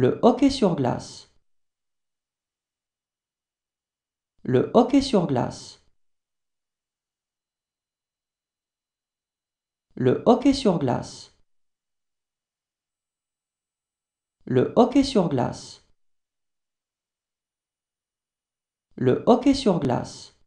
le hockey sur glace le hockey sur glace le hockey sur glace le hockey sur glace le hockey sur glace